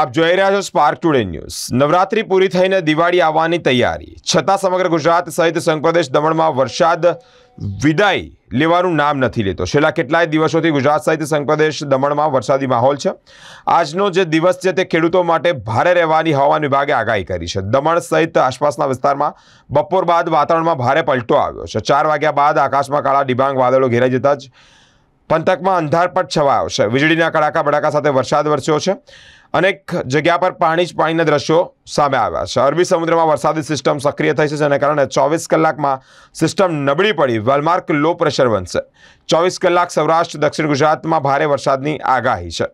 આપ જોઈ રહ્યા છો સ્પાર્ક ટુડે ન્યૂઝ નવરાત્રી પૂરી થઈને દિવાળી આવવાની તૈયારી છતાં સમગ્ર ગુજરાત સહિત સંઘપ્રદેશ દમણમાં વરસાદ વિદાય લેવાનું નામ નથી લેતો છેલ્લા કેટલાય દિવસોથી ગુજરાત સહિત સંઘપ્રદેશ દમણમાં વરસાદી માહોલ છે આજનો જે દિવસ છે તે ખેડૂતો માટે ભારે રહેવાની હવામાન વિભાગે આગાહી કરી છે દમણ સહિત આસપાસના વિસ્તારમાં બપોર બાદ વાતાવરણમાં ભારે પલટો આવ્યો છે ચાર વાગ્યા બાદ આકાશમાં કાળા ડિબાંગ વાદળો ઘેરાઈ જતા જ પંથકમાં અંધારપટ છવાયો છે વીજળીના કડાકા બડાકા સાથે વરસાદ વરસ્યો છે અનેક જગ્યા પર પાણી જ પાણીના દ્રશ્યો સામે આવ્યા છે અરબી સમુદ્રમાં વરસાદી સિસ્ટમ સક્રિય થઈ છે જેને કારણે ચોવીસ કલાકમાં સિસ્ટમ નબળી પડી વેલમાર્ક લો પ્રેશર બનશે ચોવીસ કલાક સૌરાષ્ટ્ર દક્ષિણ ગુજરાતમાં ભારે વરસાદની આગાહી છે